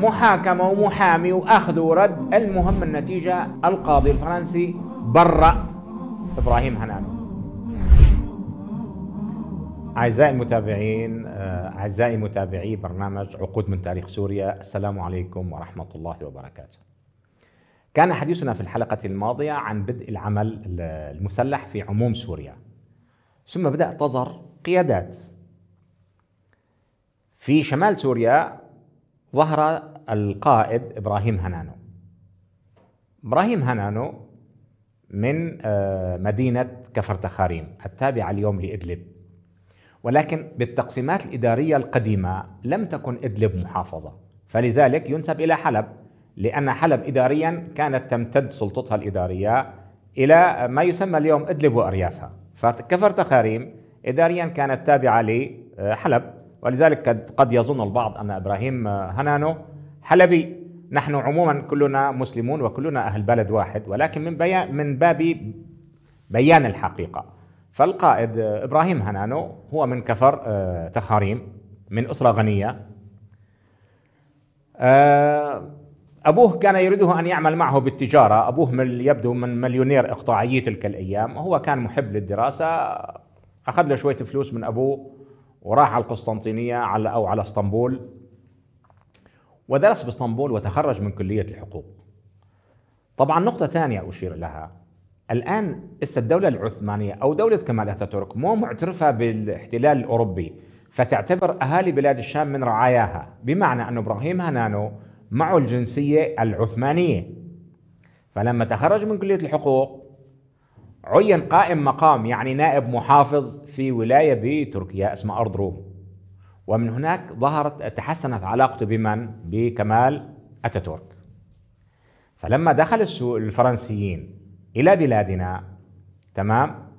محاكمة ومحامي وأخذ ورد المهم النتيجة القاضي الفرنسي برأ إبراهيم هنان أعزائي المتابعين آه، أعزائي متابعي برنامج عقود من تاريخ سوريا السلام عليكم ورحمة الله وبركاته كان حديثنا في الحلقة الماضية عن بدء العمل المسلح في عموم سوريا ثم بدأ تظهر قيادات في شمال سوريا ظهر القائد إبراهيم هنانو إبراهيم هنانو من آه، مدينة كفرتخاريم التابعة اليوم لإدلب ولكن بالتقسيمات الإدارية القديمة لم تكن إدلب محافظة فلذلك ينسب إلى حلب لأن حلب إداريا كانت تمتد سلطتها الإدارية إلى ما يسمى اليوم إدلب وأريافها فكفرتخاريم إداريا كانت تابعة لحلب ولذلك قد يظن البعض أن إبراهيم هنانو حلبي نحن عموما كلنا مسلمون وكلنا أهل بلد واحد ولكن من, بيان من باب بيان الحقيقة فالقائد إبراهيم هنانو هو من كفر آه، تخاريم من أسرة غنية آه، أبوه كان يريده أن يعمل معه بالتجارة أبوه من يبدو من مليونير إقطاعيي تلك الأيام هو كان محب للدراسة أخذ له شوية فلوس من أبوه وراح على القسطنطينية على أو على اسطنبول ودرس باسطنبول وتخرج من كلية الحقوق طبعا نقطة ثانية أشير لها الآن إسا الدولة العثمانية أو دولة كمال أتاتورك مو معترفة بالاحتلال الأوروبي فتعتبر أهالي بلاد الشام من رعاياها بمعنى أن إبراهيم هنانو معه الجنسية العثمانية فلما تخرج من كلية الحقوق عين قائم مقام يعني نائب محافظ في ولاية بتركيا اسمها أرض روم ومن هناك ظهرت تحسنت علاقته بمن؟ بكمال أتاتورك فلما دخل الفرنسيين إلى بلادنا تمام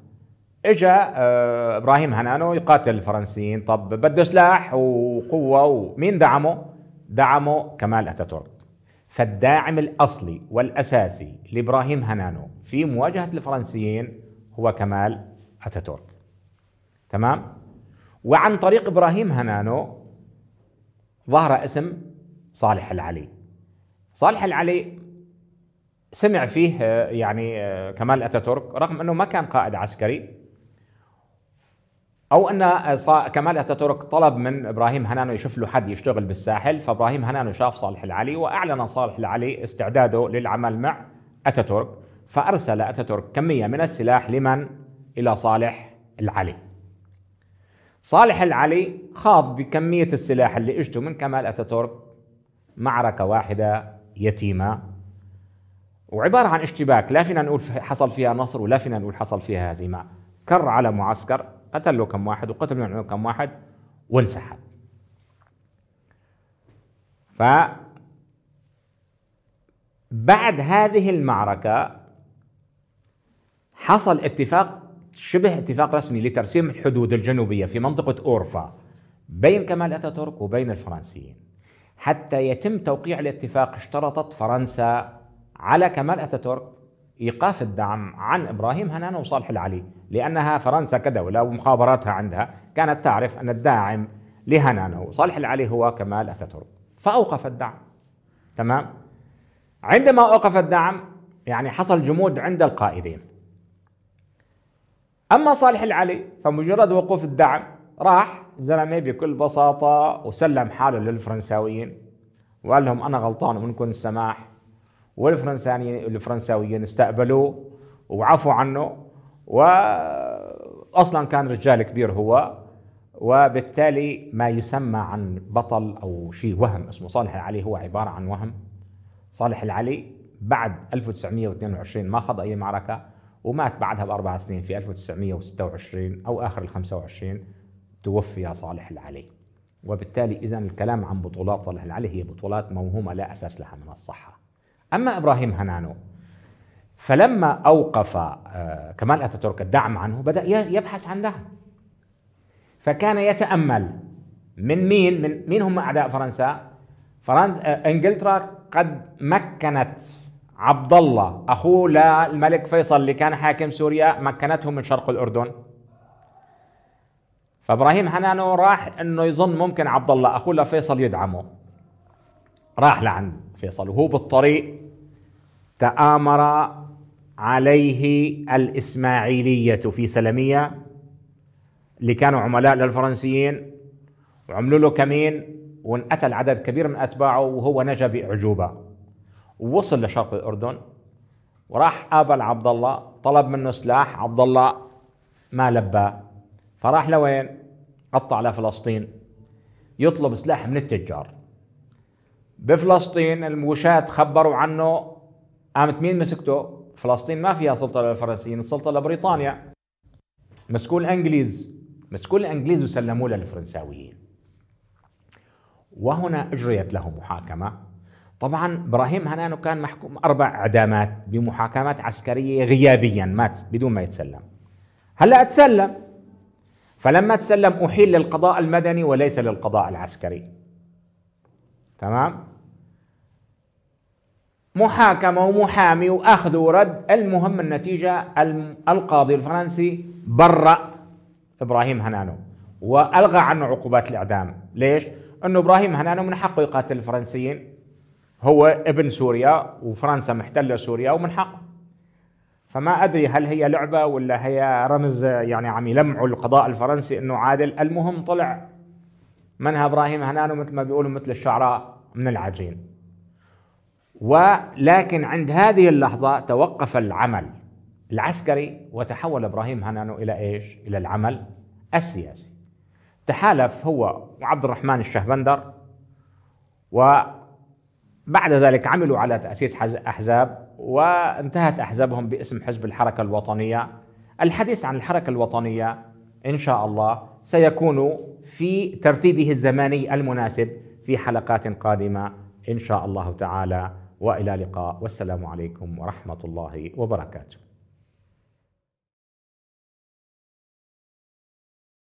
اجى آه، ابراهيم هنانو يقاتل الفرنسيين طب بده سلاح وقوه ومين دعمه؟ دعمه كمال اتاتورك فالداعم الاصلي والاساسي لابراهيم هنانو في مواجهه الفرنسيين هو كمال اتاتورك. تمام؟ وعن طريق ابراهيم هنانو ظهر اسم صالح العلي. صالح العلي سمع فيه آه، يعني آه، كمال اتاتورك رغم انه ما كان قائد عسكري او ان كمال اتاتورك طلب من ابراهيم هنانو يشوف له حد يشتغل بالساحل فابراهيم هنانو شاف صالح العلي واعلن صالح العلي استعداده للعمل مع اتاتورك فارسل اتاتورك كميه من السلاح لمن الى صالح العلي صالح العلي خاض بكميه السلاح اللي اجته من كمال اتاتورك معركه واحده يتيمه وعباره عن اشتباك لا فينا نقول حصل فيها نصر ولا فينا نقول حصل فيها هزيمه كر على معسكر قتل له كم واحد وقتل له كم واحد وانسحب ف بعد هذه المعركة حصل اتفاق شبه اتفاق رسمي لترسيم الحدود الجنوبية في منطقة أورفا بين كمال أتاتورك وبين الفرنسيين حتى يتم توقيع الاتفاق اشترطت فرنسا على كمال أتاتورك ايقاف الدعم عن ابراهيم هنان وصالح العلي لانها فرنسا كدوله ومخابراتها عندها كانت تعرف ان الداعم لهنانه وصالح العلي هو كمال اتاتورك فاوقف الدعم تمام عندما اوقف الدعم يعني حصل جمود عند القائدين اما صالح العلي فمجرد وقوف الدعم راح زلمه بكل بساطه وسلم حاله للفرنساويين وقال لهم انا غلطان ومنكم السماح والفرنسانيين يعني الفرنساويين استقبلوه وعفوا عنه واصلا كان رجال كبير هو وبالتالي ما يسمى عن بطل او شيء وهم اسمه صالح العلي هو عباره عن وهم صالح العلي بعد 1922 ما خض اي معركه ومات بعدها باربع سنين في 1926 او اخر ال 25 توفي صالح العلي وبالتالي اذا الكلام عن بطولات صالح العلي هي بطولات موهومه لا اساس لها من الصحه أما إبراهيم هنانو فلما أوقف آه، كمال أتاتورك الدعم عنه بدأ يبحث عن دعم فكان يتأمل من مين من مين هم أعداء فرنسا فرنسا آه، إنجلترا قد مكنت عبد الله أخوه للملك فيصل اللي كان حاكم سوريا مكنته من شرق الأردن فابراهيم هنانو راح انه يظن ممكن عبد الله اخوه لفيصل يدعمه راح لعند فيصل وهو بالطريق تآمر عليه الإسماعيلية في سلمية اللي كانوا عملاء للفرنسيين وعملوا له كمين وانقتل عدد كبير من أتباعه وهو نجا بأعجوبة ووصل لشرق الأردن وراح قابل عبد الله طلب منه سلاح عبد الله ما لباه فراح لوين قطع لفلسطين يطلب سلاح من التجار بفلسطين الموشاة خبروا عنه قامت مين مسكته؟ فلسطين ما فيها سلطه للفرنسيين، السلطه لبريطانيا. مسكوا الانجليز، مسكوا الانجليز وسلموه للفرنساويين. وهنا اجريت له محاكمه. طبعا ابراهيم هنانو كان محكوم اربع اعدامات بمحاكمات عسكريه غيابيا مات بدون ما يتسلم. هلا تسلم فلما تسلم احيل للقضاء المدني وليس للقضاء العسكري. تمام؟ محاكمة ومحامي وأخذ ورد المهم النتيجة القاضي الفرنسي برأ إبراهيم هنانو وألغى عنه عقوبات الإعدام ليش؟ أنه إبراهيم هنانو من حقه يقاتل الفرنسيين هو ابن سوريا وفرنسا محتلة سوريا ومن حقه فما أدري هل هي لعبة ولا هي رمز يعني عم يلمعوا القضاء الفرنسي أنه عادل المهم طلع منها إبراهيم هنانو مثل ما بيقولوا مثل الشعراء من العجين ولكن عند هذه اللحظة توقف العمل العسكري وتحول إبراهيم هنانو إلى إيش؟ إلى العمل السياسي تحالف هو وعبد الرحمن الشهبندر وبعد ذلك عملوا على تأسيس أحزاب وانتهت أحزابهم باسم حزب الحركة الوطنية الحديث عن الحركة الوطنية إن شاء الله سيكون في ترتيبه الزماني المناسب في حلقات قادمة إن شاء الله تعالى والى لقاء والسلام عليكم ورحمه الله وبركاته